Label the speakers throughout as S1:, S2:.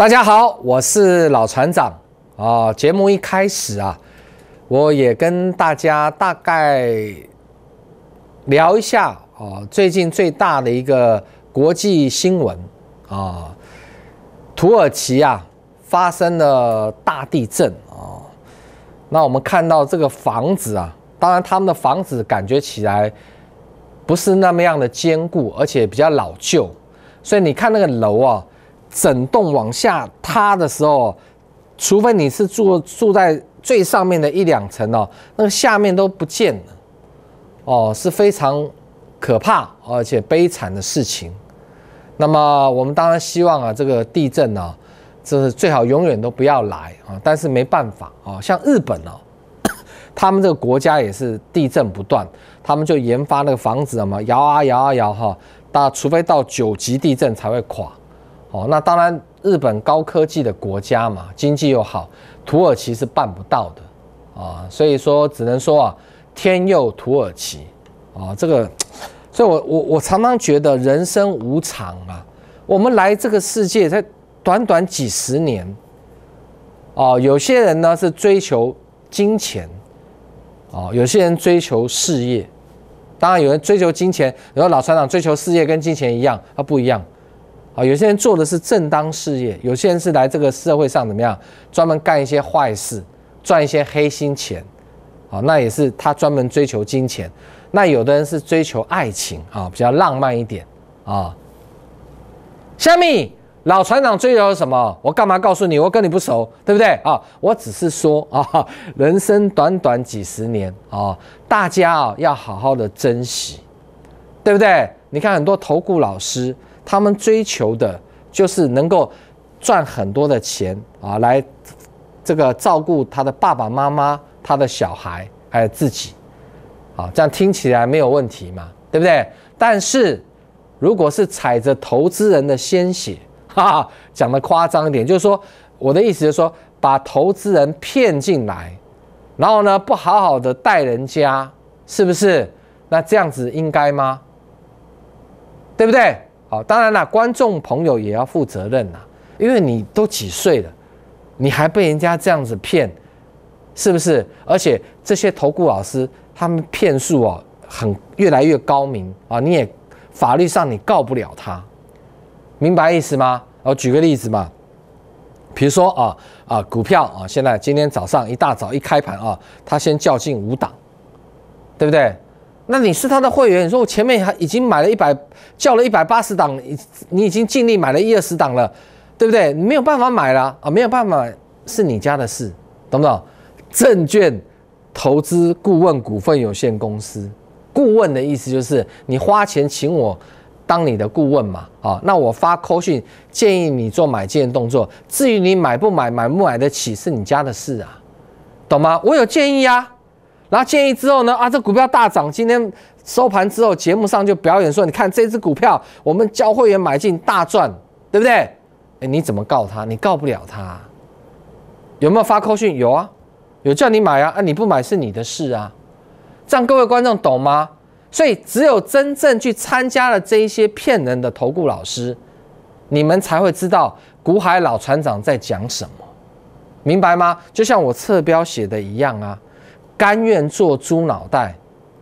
S1: 大家好，我是老船长啊。节目一开始啊，我也跟大家大概聊一下啊，最近最大的一个国际新闻啊，土耳其啊发生了大地震啊。那我们看到这个房子啊，当然他们的房子感觉起来不是那么样的坚固，而且比较老旧，所以你看那个楼啊。整栋往下塌的时候，除非你是住住在最上面的一两层哦，那个下面都不见了，哦，是非常可怕而且悲惨的事情。那么我们当然希望啊，这个地震呢，就是最好永远都不要来啊。但是没办法啊，像日本哦，他们这个国家也是地震不断，他们就研发那个房子什么摇啊摇啊摇哈，到除非到九级地震才会垮。哦，那当然，日本高科技的国家嘛，经济又好，土耳其是办不到的啊，所以说只能说啊，天佑土耳其啊，这个，所以我我我常常觉得人生无常啊，我们来这个世界才短短几十年，哦，有些人呢是追求金钱，哦，有些人追求事业，当然有人追求金钱，有的老船长追求事业跟金钱一样，他不一样。啊，有些人做的是正当事业，有些人是来这个社会上怎么样，专门干一些坏事，赚一些黑心钱，啊，那也是他专门追求金钱。那有的人是追求爱情，啊，比较浪漫一点，啊。虾米，老船长追求什么？我干嘛告诉你？我跟你不熟，对不对？啊，我只是说啊，人生短短几十年，啊，大家啊要好好的珍惜，对不对？你看很多投顾老师。他们追求的，就是能够赚很多的钱啊，来这个照顾他的爸爸妈妈、他的小孩，还有自己，啊，这样听起来没有问题嘛，对不对？但是，如果是踩着投资人的鲜血，哈，讲的夸张一点，就是说，我的意思就是说，把投资人骗进来，然后呢，不好好的待人家，是不是？那这样子应该吗？对不对？好，当然了，观众朋友也要负责任呐，因为你都几岁了，你还被人家这样子骗，是不是？而且这些投顾老师他们骗术啊，很越来越高明啊，你也法律上你告不了他，明白意思吗？我举个例子嘛，比如说啊啊股票啊，现在今天早上一大早一开盘啊，他先叫进五档，对不对？那你是他的会员，你说我前面还已经买了一百，叫了一百八十档，你你已经尽力买了一二十档了，对不对？没有办法买了啊，没有办法，是你家的事，懂不懂？证券投资顾问股份有限公司顾问的意思就是，你花钱请我当你的顾问嘛，啊，那我发 c a 讯建议你做买进的动作，至于你买不买，买不买得起，是你家的事啊，懂吗？我有建议啊。然后建议之后呢？啊，这股票大涨，今天收盘之后，节目上就表演说：“你看这只股票，我们教会员买进大赚，对不对？”哎，你怎么告他？你告不了他。有没有发扣讯？有啊，有叫你买啊。啊，你不买是你的事啊。这样各位观众懂吗？所以只有真正去参加了这一些骗人的投顾老师，你们才会知道古海老船长在讲什么，明白吗？就像我侧标写的一样啊。甘愿做猪脑袋，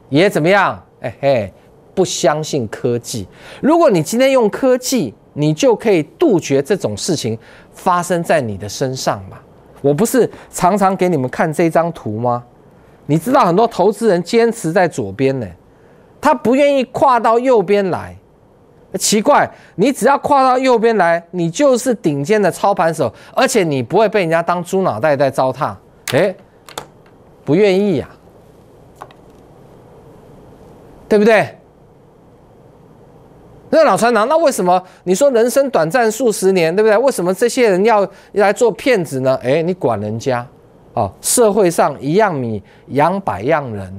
S1: 也怎么样？嘿嘿，不相信科技。如果你今天用科技，你就可以杜绝这种事情发生在你的身上嘛。我不是常常给你们看这张图吗？你知道很多投资人坚持在左边呢，他不愿意跨到右边来。奇怪，你只要跨到右边来，你就是顶尖的操盘手，而且你不会被人家当猪脑袋在糟蹋。哎。不愿意呀，对不对？那老船长，那为什么你说人生短暂数十年，对不对？为什么这些人要来做骗子呢？哎，你管人家啊？社会上一样米养百样人，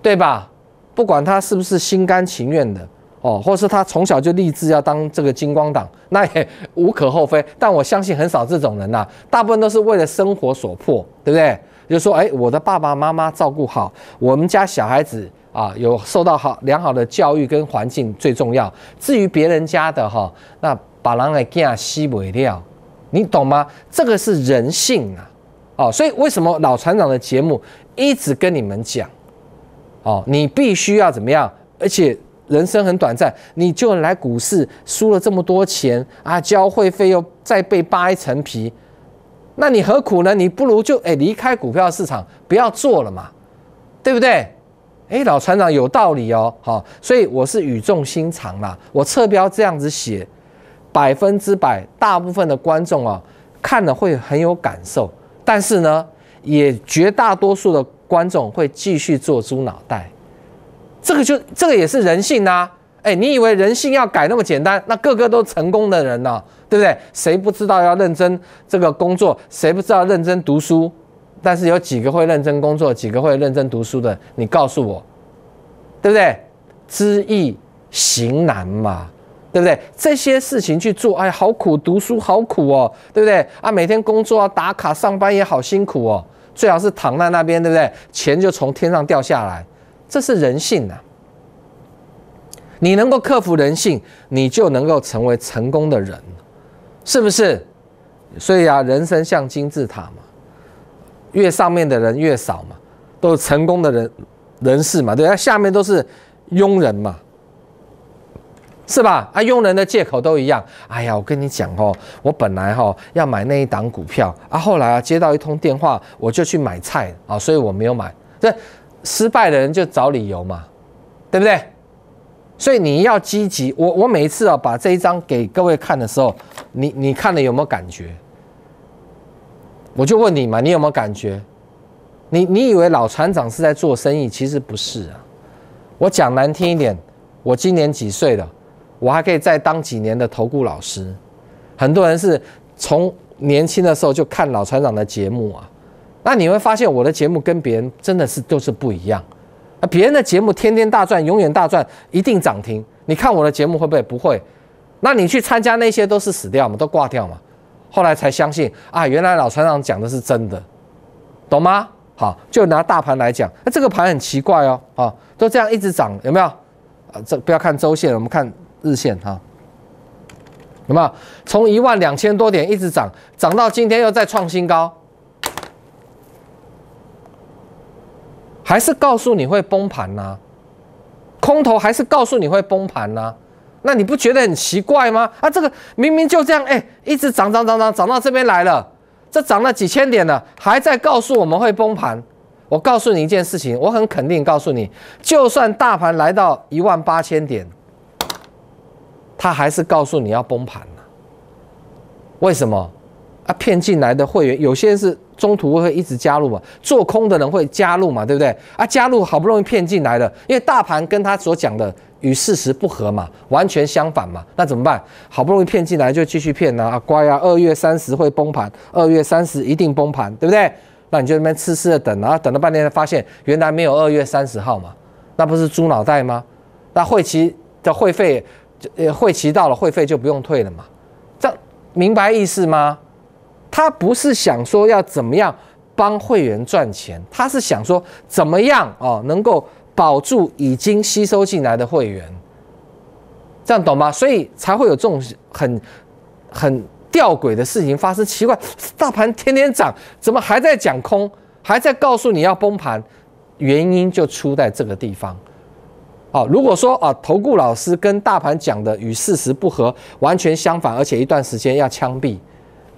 S1: 对吧？不管他是不是心甘情愿的哦，或是他从小就立志要当这个金光党，那也无可厚非。但我相信很少这种人呐，大部分都是为了生活所迫，对不对？就说哎，我的爸爸妈妈照顾好我们家小孩子啊，有受到好良好的教育跟环境最重要。至于别人家的哈，那把人来见吸不掉，你懂吗？这个是人性啊！哦，所以为什么老船长的节目一直跟你们讲？哦，你必须要怎么样？而且人生很短暂，你就来股市输了这么多钱啊，交会费又再被扒一层皮。那你何苦呢？你不如就哎离开股票市场，不要做了嘛，对不对？哎，老船长有道理哦，好，所以我是语重心长啦。我侧标这样子写，百分之百大部分的观众啊看了会很有感受，但是呢，也绝大多数的观众会继续做猪脑袋，这个就这个也是人性呐。哎，你以为人性要改那么简单？那个个都成功的人呢？对不对？谁不知道要认真这个工作？谁不知道认真读书？但是有几个会认真工作？几个会认真读书的？你告诉我，对不对？知易行难嘛，对不对？这些事情去做，哎，好苦，读书好苦哦，对不对？啊，每天工作啊打卡上班也好辛苦哦，最好是躺在那边，对不对？钱就从天上掉下来，这是人性呐。你能够克服人性，你就能够成为成功的人，是不是？所以啊，人生像金字塔嘛，越上面的人越少嘛，都是成功的人人士嘛，对啊，下面都是庸人嘛，是吧？啊，庸人的借口都一样。哎呀，我跟你讲哦，我本来哈要买那一档股票啊，后来啊接到一通电话，我就去买菜啊，所以我没有买。这失败的人就找理由嘛，对不对？所以你要积极，我我每一次啊把这一张给各位看的时候，你你看了有没有感觉？我就问你嘛，你有没有感觉？你你以为老船长是在做生意，其实不是啊。我讲难听一点，我今年几岁了？我还可以再当几年的投顾老师。很多人是从年轻的时候就看老船长的节目啊，那你会发现我的节目跟别人真的是都是不一样。别人的节目天天大赚，永远大赚，一定涨停。你看我的节目会不会？不会。那你去参加那些都是死掉嘛，都挂掉嘛。后来才相信啊，原来老船长讲的是真的，懂吗？好，就拿大盘来讲，那这个盘很奇怪哦，啊，都这样一直涨，有没有？啊，这不要看周线我们看日线哈，有没有？从一万两千多点一直涨，涨到今天又再创新高。还是告诉你会崩盘呐，空头还是告诉你会崩盘呐，那你不觉得很奇怪吗？啊，这个明明就这样哎，一直涨涨涨涨涨到这边来了，这涨了几千点了，还在告诉我们会崩盘。我告诉你一件事情，我很肯定告诉你，就算大盘来到一万八千点，他还是告诉你要崩盘了。为什么？啊，骗进来的会员有些是。中途会一直加入嘛？做空的人会加入嘛？对不对？啊，加入好不容易骗进来了，因为大盘跟他所讲的与事实不合嘛，完全相反嘛，那怎么办？好不容易骗进来就继续骗呐啊！乖啊，二月三十会崩盘，二月三十一定崩盘，对不对？那你就那边痴痴的等啊，等了半天才发现原来没有二月三十号嘛，那不是猪脑袋吗？那会期的会费，呃，会期到了会费就不用退了嘛？这明白意思吗？他不是想说要怎么样帮会员赚钱，他是想说怎么样哦能够保住已经吸收进来的会员，这样懂吗？所以才会有这种很很吊诡的事情发生。奇怪，大盘天天涨，怎么还在讲空，还在告诉你要崩盘？原因就出在这个地方。哦，如果说啊，投顾老师跟大盘讲的与事实不合，完全相反，而且一段时间要枪毙。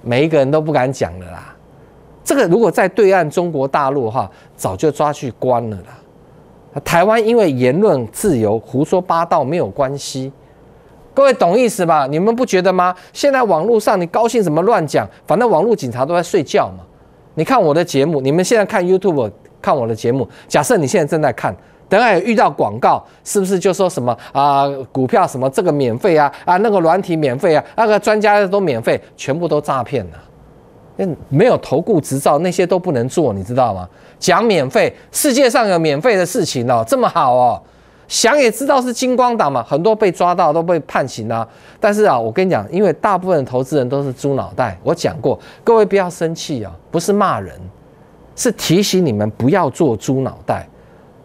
S1: 每一个人都不敢讲的啦，这个如果在对岸中国大陆的话，早就抓去关了啦。台湾因为言论自由，胡说八道没有关系。各位懂意思吧？你们不觉得吗？现在网络上你高兴什么乱讲，反正网络警察都在睡觉嘛。你看我的节目，你们现在看 YouTube 看我的节目，假设你现在正在看。等下遇到广告，是不是就说什么啊？股票什么这个免费啊啊，那个软体免费啊，那个专家都免费，全部都诈骗了。那没有投顾执照，那些都不能做，你知道吗？讲免费，世界上有免费的事情哦，这么好哦。想也知道是金光党嘛，很多被抓到都被判刑啊。但是啊，我跟你讲，因为大部分投资人都是猪脑袋，我讲过，各位不要生气啊，不是骂人，是提醒你们不要做猪脑袋。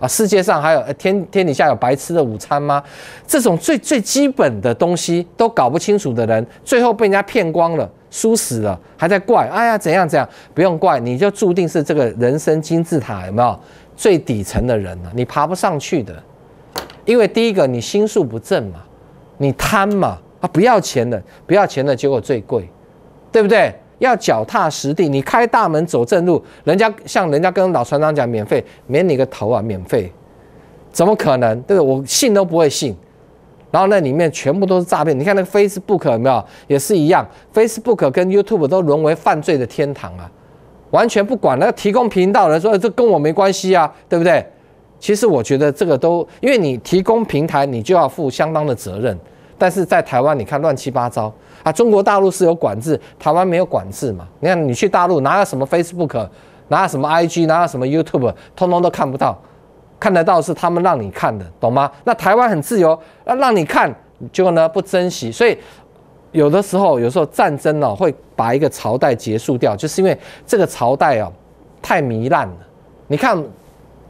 S1: 啊，世界上还有天天底下有白吃的午餐吗？这种最最基本的东西都搞不清楚的人，最后被人家骗光了，输死了，还在怪。哎呀，怎样怎样？不用怪，你就注定是这个人生金字塔有没有最底层的人了？你爬不上去的，因为第一个你心术不正嘛，你贪嘛，啊不要钱的，不要钱的结果最贵，对不对？要脚踏实地，你开大门走正路，人家像人家跟老船长讲免费免你个头啊，免费怎么可能？对不？我信都不会信。然后那里面全部都是诈骗，你看那个 Facebook 有没有也是一样，Facebook 跟 YouTube 都沦为犯罪的天堂啊，完全不管个提供频道的人说这跟我没关系啊，对不对？其实我觉得这个都因为你提供平台，你就要负相当的责任。但是在台湾，你看乱七八糟啊！中国大陆是有管制，台湾没有管制嘛？你看你去大陆，拿了什么 Facebook，拿了什么 IG，拿了什么 YouTube，通通都看不到。看得到是他们让你看的，懂吗？那台湾很自由，那让你看，结果呢不珍惜，所以有的时候有时候战争呢会把一个朝代结束掉，就是因为这个朝代啊太糜烂了。你看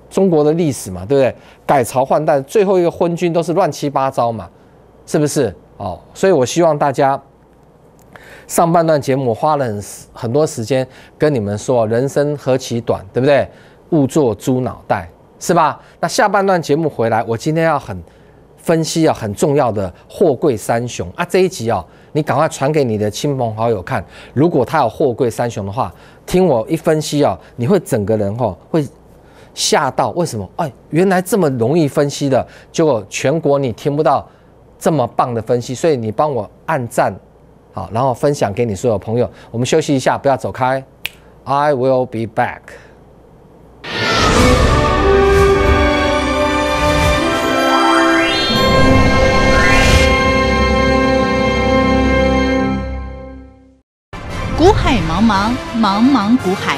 S1: 中国的历史嘛，对不对？改朝换代最后一个昏君都是乱七八糟嘛。是不是哦？所以，我希望大家上半段节目花了很很多时间跟你们说，人生何其短，对不对？勿做猪脑袋，是吧？那下半段节目回来，我今天要很分析啊，很重要的货柜三雄啊，这一集哦，你赶快传给你的亲朋好友看。如果他有货柜三雄的话，听我一分析哦，你会整个人哦会吓到。为什么？哎，原来这么容易分析的结果，全国你听不到。这么棒的分析，所以你帮我按赞，好，然后分享给你所有朋友。我们休息一下，不要走开，I will be back。
S2: 古海茫茫，茫茫古海。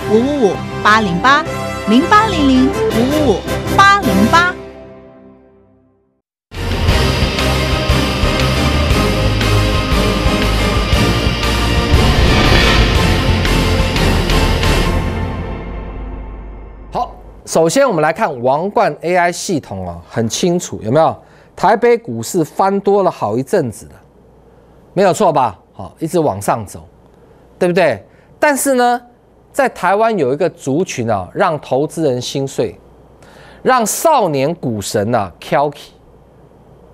S2: 五五五八零八零八零零五五五八零八。
S1: 好，首先我们来看王冠 AI 系统啊，很清楚有没有？台北股市翻多了好一阵子的，没有错吧？好，一直往上走，对不对？但是呢？在台湾有一个族群啊，让投资人心碎，让少年股神啊，KELLY，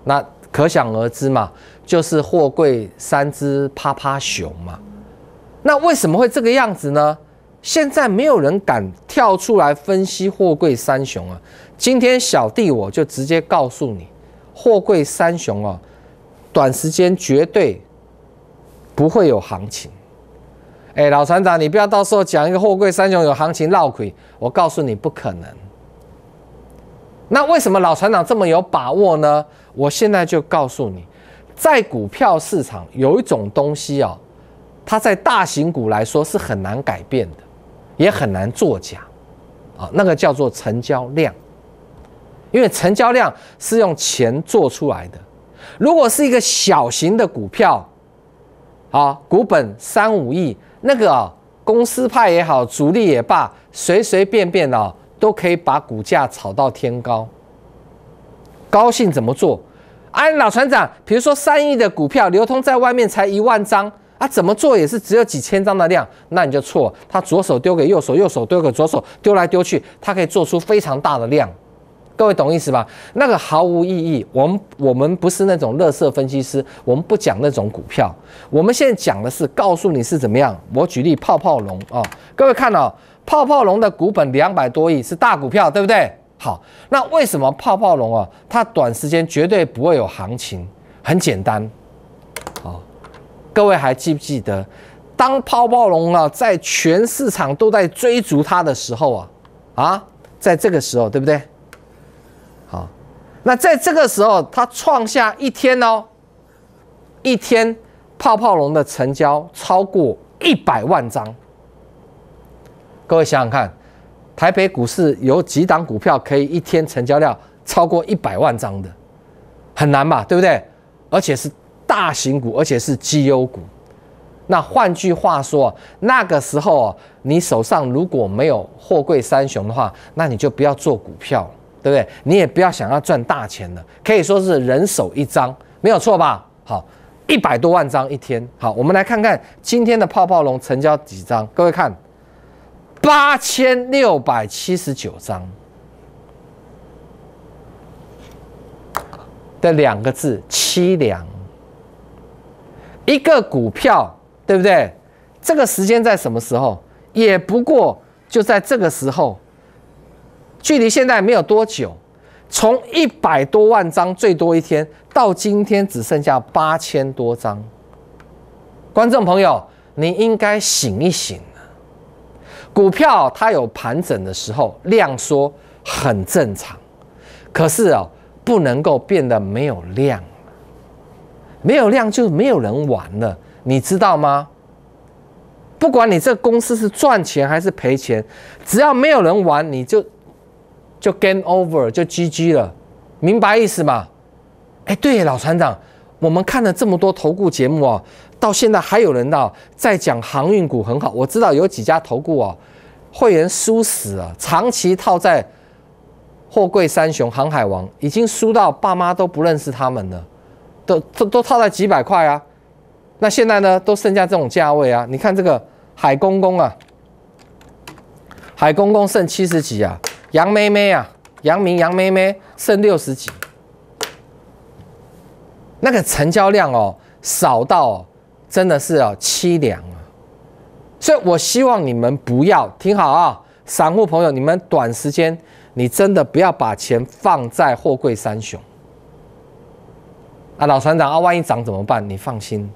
S1: 那可想而知嘛，就是货柜三只趴趴熊嘛。那为什么会这个样子呢？现在没有人敢跳出来分析货柜三雄啊。今天小弟我就直接告诉你，货柜三雄哦，短时间绝对不会有行情。哎，老船长，你不要到时候讲一个货柜三雄有行情绕鬼，我告诉你不可能。那为什么老船长这么有把握呢？我现在就告诉你，在股票市场有一种东西哦，它在大型股来说是很难改变的，也很难作假啊。那个叫做成交量，因为成交量是用钱做出来的。如果是一个小型的股票，啊，股本三五亿。那个啊，公司派也好，主力也罢，随随便便哦，都可以把股价炒到天高。高兴怎么做？哎，老船长，比如说三亿的股票流通在外面才一万张啊，怎么做也是只有几千张的量，那你就错。他左手丢给右手，右手丢给左手，丢来丢去，他可以做出非常大的量。各位懂意思吧？那个毫无意义。我们我们不是那种乐色分析师，我们不讲那种股票。我们现在讲的是告诉你是怎么样。我举例泡泡龙啊，各位看哦，泡泡龙的股本两百多亿是大股票，对不对？好，那为什么泡泡龙啊，它短时间绝对不会有行情？很简单，哦，各位还记不记得，当泡泡龙啊在全市场都在追逐它的时候啊啊，在这个时候对不对？那在这个时候，它创下一天哦，一天泡泡龙的成交超过一百万张。各位想想看，台北股市有几档股票可以一天成交量超过一百万张的？很难吧，对不对？而且是大型股，而且是绩优股。那换句话说，那个时候哦，你手上如果没有货柜三雄的话，那你就不要做股票。对不对？你也不要想要赚大钱了，可以说是人手一张，没有错吧？好，一百多万张一天。好，我们来看看今天的泡泡龙成交几张？各位看，八千六百七十九张的两个字，凄凉。一个股票，对不对？这个时间在什么时候？也不过就在这个时候。距离现在没有多久，从一百多万张最多一天到今天只剩下八千多张。观众朋友，你应该醒一醒了。股票它有盘整的时候，量缩很正常，可是哦，不能够变得没有量，没有量就没有人玩了，你知道吗？不管你这公司是赚钱还是赔钱，只要没有人玩，你就。就 game over，就 GG 了，明白意思吗？哎，对，老船长，我们看了这么多投顾节目啊，到现在还有人呢在讲航运股很好。我知道有几家投顾啊，会员输死啊，长期套在货柜三雄、航海王，已经输到爸妈都不认识他们了，都都都套在几百块啊。那现在呢，都剩下这种价位啊。你看这个海公公啊，海公公剩七十几啊。杨妹妹啊，杨明，杨妹妹剩六十几，那个成交量哦少到真的是哦凄凉啊，所以我希望你们不要听好啊，散户朋友，你们短时间你真的不要把钱放在货柜三雄啊，老船长啊，万一涨怎么办？你放心，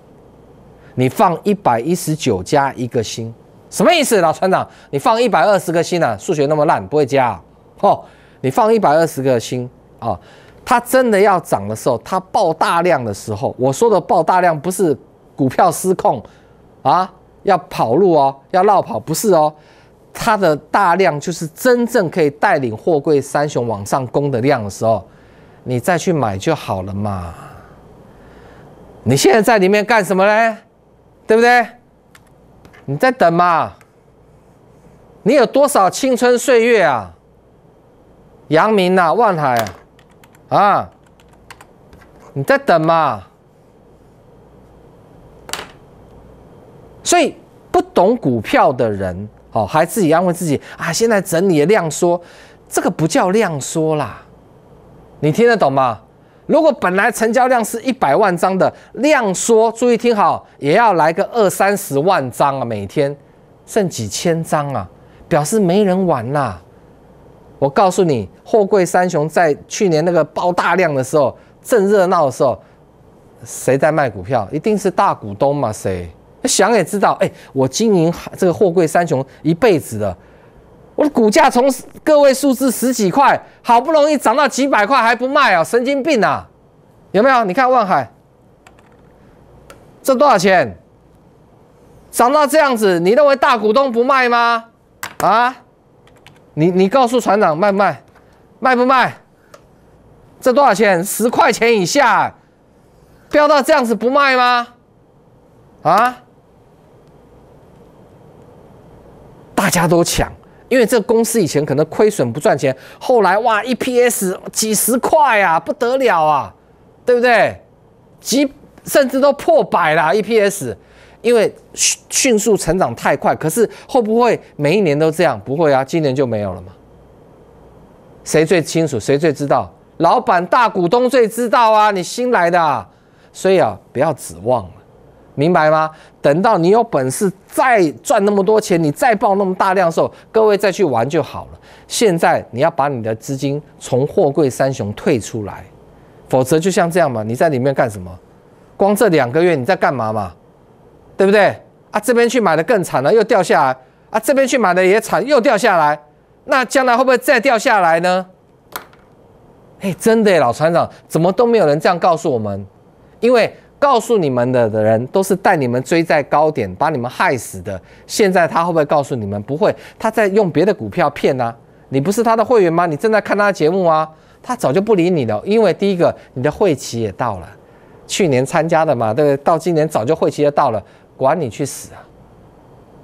S1: 你放一百一十九加一个星。什么意思，老船长？你放一百二十个心啊！数学那么烂，不会加哦。你放一百二十个心啊！它真的要涨的时候，它爆大量的时候，我说的爆大量不是股票失控啊，要跑路哦，要绕跑不是哦。它的大量就是真正可以带领货柜三雄往上攻的量的时候，你再去买就好了嘛。你现在在里面干什么嘞？对不对？你在等吗？你有多少青春岁月啊？阳明啊，万海，啊，你在等吗？所以不懂股票的人，哦，还自己安慰自己啊，现在整理的量缩，这个不叫量缩啦，你听得懂吗？如果本来成交量是一百万张的量缩，注意听好，也要来个二三十万张啊，每天剩几千张啊，表示没人玩啦。我告诉你，货柜三雄在去年那个爆大量的时候，正热闹的时候，谁在卖股票？一定是大股东嘛？谁想也知道，哎，我经营这个货柜三雄一辈子的。我的股价从个位数字十几块，好不容易涨到几百块还不卖啊，神经病啊！有没有？你看万海，这多少钱？涨到这样子，你认为大股东不卖吗？啊？你你告诉船长卖不卖？卖不卖？这多少钱？十块钱以下，飙到这样子不卖吗？啊？大家都抢。因为这公司以前可能亏损不赚钱，后来哇，EPS 几十块啊，不得了啊，对不对？几甚至都破百了 EPS，因为迅速成长太快。可是会不会每一年都这样？不会啊，今年就没有了嘛。谁最清楚？谁最知道？老板、大股东最知道啊。你新来的，啊，所以啊，不要指望了。明白吗？等到你有本事再赚那么多钱，你再爆那么大量的时候，各位再去玩就好了。现在你要把你的资金从货柜三雄退出来，否则就像这样嘛，你在里面干什么？光这两个月你在干嘛嘛？对不对？啊，这边去买的更惨了，又掉下来啊，这边去买的也惨，又掉下来。那将来会不会再掉下来呢？哎，真的，老船长怎么都没有人这样告诉我们，因为。告诉你们的的人都是带你们追在高点把你们害死的。现在他会不会告诉你们？不会，他在用别的股票骗啊！你不是他的会员吗？你正在看他的节目啊？他早就不理你了，因为第一个，你的会期也到了，去年参加的嘛，对不对？到今年早就会期也到了，管你去死啊！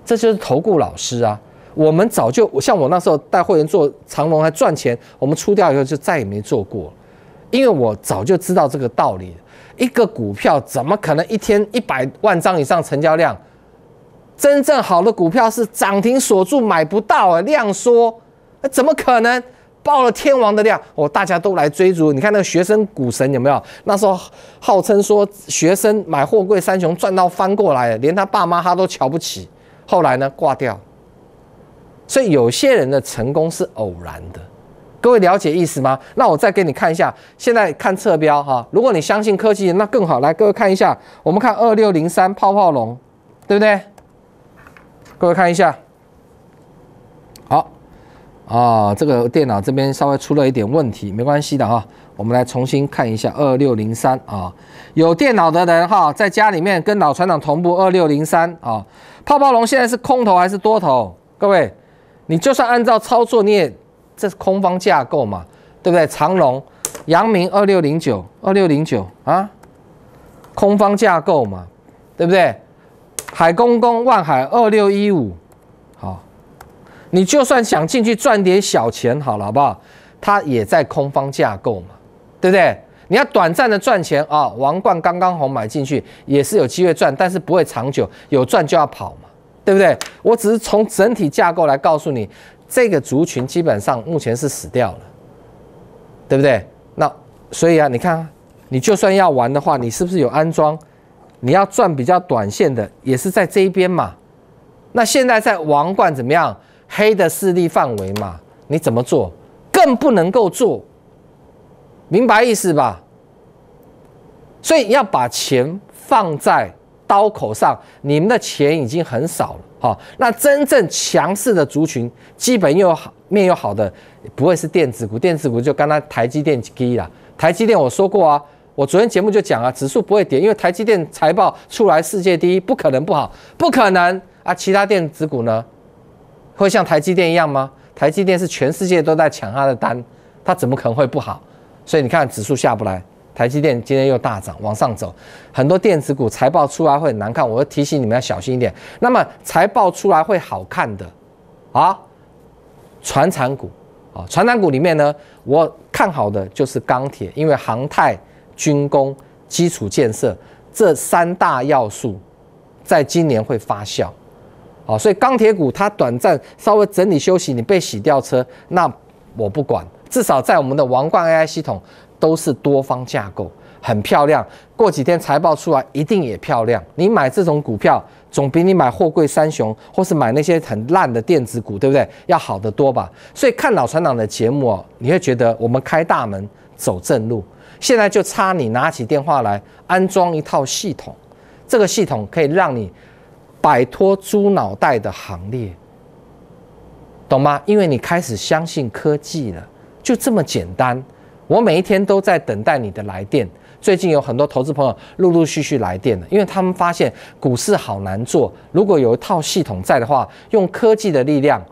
S1: 这就是投顾老师啊！我们早就像我那时候带会员做长龙还赚钱，我们出掉以后就再也没做过，因为我早就知道这个道理。一个股票怎么可能一天一百万张以上成交量？真正好的股票是涨停锁住买不到啊，量缩，怎么可能爆了天王的量？哦，大家都来追逐。你看那个学生股神有没有？那时候号称说学生买货柜三雄赚到翻过来，连他爸妈他都瞧不起。后来呢，挂掉。所以有些人的成功是偶然的。各位了解意思吗？那我再给你看一下，现在看侧标哈。如果你相信科技，那更好。来，各位看一下，我们看二六零三泡泡龙，对不对？各位看一下，好，啊，这个电脑这边稍微出了一点问题，没关系的啊。我们来重新看一下二六零三啊。有电脑的人哈，在家里面跟老船长同步二六零三啊。泡泡龙现在是空头还是多头？各位，你就算按照操作，你也。这是空方架构嘛，对不对？长龙、阳明二六零九、二六零九啊，空方架构嘛，对不对？海公公、万海二六一五，好，你就算想进去赚点小钱，好了好不好？它也在空方架构嘛，对不对？你要短暂的赚钱啊，王冠刚刚红买进去也是有机会赚，但是不会长久，有赚就要跑嘛，对不对？我只是从整体架构来告诉你。这个族群基本上目前是死掉了，对不对？那所以啊，你看，你就算要玩的话，你是不是有安装？你要赚比较短线的，也是在这一边嘛。那现在在王冠怎么样？黑的势力范围嘛，你怎么做？更不能够做，明白意思吧？所以要把钱放在刀口上，你们的钱已经很少了。好，那真正强势的族群，基本又好面又好的，不会是电子股。电子股就刚刚台积电第一了。台积电我说过啊，我昨天节目就讲啊，指数不会跌，因为台积电财报出来世界第一，不可能不好，不可能啊。其他电子股呢，会像台积电一样吗？台积电是全世界都在抢它的单，它怎么可能会不好？所以你看指数下不来。台积电今天又大涨，往上走，很多电子股财报出来会很难看，我要提醒你们要小心一点。那么财报出来会好看的啊，船产股啊，船产股里面呢，我看好的就是钢铁，因为航太、军工、基础建设这三大要素，在今年会发酵。啊，所以钢铁股它短暂稍微整理休息，你被洗掉车，那我不管，至少在我们的王冠 AI 系统。都是多方架构，很漂亮。过几天财报出来，一定也漂亮。你买这种股票，总比你买货柜三雄，或是买那些很烂的电子股，对不对？要好得多吧。所以看老船长的节目哦，你会觉得我们开大门走正路，现在就差你拿起电话来安装一套系统，这个系统可以让你摆脱猪脑袋的行列，懂吗？因为你开始相信科技了，就这么简单。我每一天都在等待你的来电。最近有很多投资朋友陆陆续续来电了，因为他们发现股市好难做。如果有一套系统在的话，用科技的力量，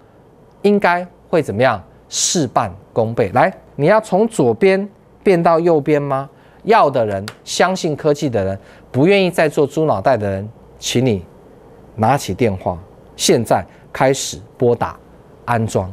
S1: 应该会怎么样？事半功倍。来，你要从左边变到右边吗？要的人，相信科技的人，不愿意再做猪脑袋的人，请你拿起电话，现在开始拨打安装。